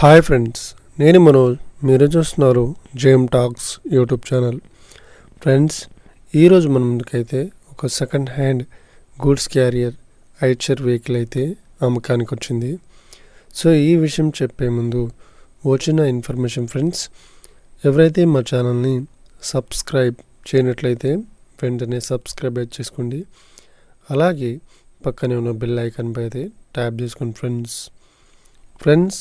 hi friends నేను మనోజ్ మీరు చూస్తున్నారు Gem Talks YouTube channel friends ఈరోజు మన ముందుకైతే ఒక second hand goods carrier Eicher vehicle అయితే అమ్మకానికి వచ్చింది సో ఈ విషయం చెప్పే ముందు వచ్చిన ఇన్ఫర్మేషన్ ఫ్రెండ్స్ ఎవరైతే మా ఛానల్ని సబ్స్క్రైబ్ చేయనట్లయితే వెంటనే సబ్స్క్రైబ్ అయితే చేసుకోండి అలాగే పక్కనే ఉన్న బెల్ ఐకాన్పై అయితే ట్యాప్ చేసుకోండి ఫ్రెండ్స్ ఫ్రెండ్స్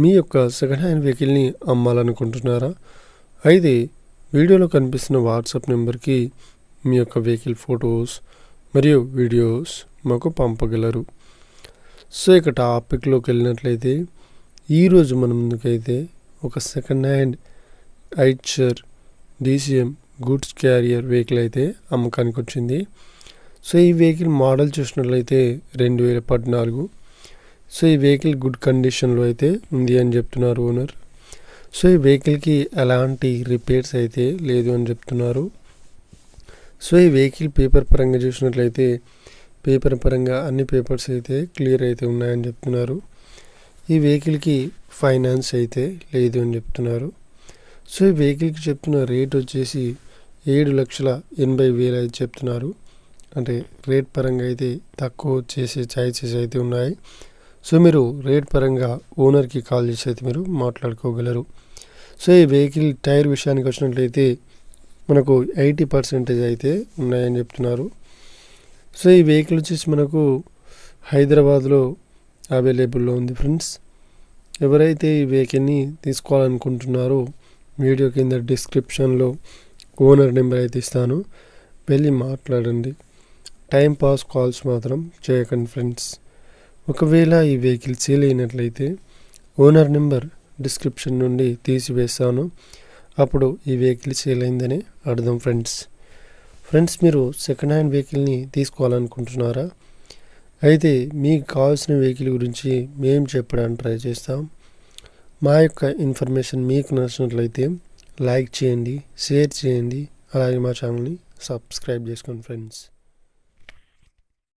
మీ యొక్క సెకండ్ హ్యాండ్ వెహికల్ని అమ్మాలనుకుంటున్నారా అయితే వీడియోలో కనిపిస్తున్న వాట్సాప్ నెంబర్కి మీ యొక్క వెహికల్ ఫొటోస్ మరియు వీడియోస్ మాకు పంపగలరు సో ఇక టాపిక్లోకి వెళ్ళినట్లయితే ఈరోజు మన ముందుకైతే ఒక second hand Eicher DCM goods carrier vehicle అయితే అమ్మకానికి వచ్చింది సో ఈ వెహికల్ మోడల్ చూసినట్లయితే రెండు వేల పద్నాలుగు సో ఈ వెహికల్ గుడ్ కండిషన్లో అయితే ఉంది అని చెప్తున్నారు ఓనర్ సో ఈ వెహికల్కి ఎలాంటి రిపేర్స్ అయితే లేదు అని చెప్తున్నారు సో ఈ వెహికల్ పేపర్ పరంగా చూసినట్లయితే పేపర్ పరంగా అన్ని పేపర్స్ అయితే క్లియర్ అయితే ఉన్నాయని చెప్తున్నారు ఈ వెహికల్కి ఫైనాన్స్ అయితే లేదు అని చెప్తున్నారు సో ఈ వెహికల్కి చెప్తున్న రేట్ వచ్చేసి ఏడు లక్షల ఎనభై వేలు అయితే చెప్తున్నారు అంటే రేట్ పరంగా అయితే తక్కువ చేసే ఛాయిసెస్ అయితే ఉన్నాయి సో మీరు రేట్ పరంగా ఓనర్కి కాల్ చేసి అయితే మీరు మాట్లాడుకోగలరు సో ఈ వెహికల్ టైర్ విషయానికి వచ్చినట్లయితే మనకు ఎయిటీ పర్సెంటేజ్ అయితే ఉన్నాయని చెప్తున్నారు సో ఈ వెహికల్ వచ్చేసి మనకు హైదరాబాద్లో అవైలబుల్లో ఉంది ఫ్రెండ్స్ ఎవరైతే ఈ వెహికల్ని తీసుకోవాలనుకుంటున్నారో వీడియో కింద డిస్క్రిప్షన్లో ఓనర్ నెంబర్ అయితే ఇస్తాను వెళ్ళి మాట్లాడండి టైం పాస్ కాల్స్ మాత్రం చేయకండి ఫ్రెండ్స్ ఒకవేళ ఈ వెహికల్ సేల్ అయినట్లయితే ఓనర్ నెంబర్ డిస్క్రిప్షన్ నుండి తీసివేస్తాను అప్పుడు ఈ వెహికల్ సేల్ అయిందని అర్థం ఫ్రెండ్స్ ఫ్రెండ్స్ మీరు సెకండ్ హ్యాండ్ వెహికల్ని తీసుకోవాలనుకుంటున్నారా అయితే మీకు కావాల్సిన వెహికల్ గురించి మేము చెప్పడానికి ట్రై చేస్తాం మా యొక్క ఇన్ఫర్మేషన్ మీకు నచ్చినట్లయితే లైక్ చేయండి షేర్ చేయండి అలాగే మా ఛానల్ని సబ్స్క్రైబ్ చేసుకోండి ఫ్రెండ్స్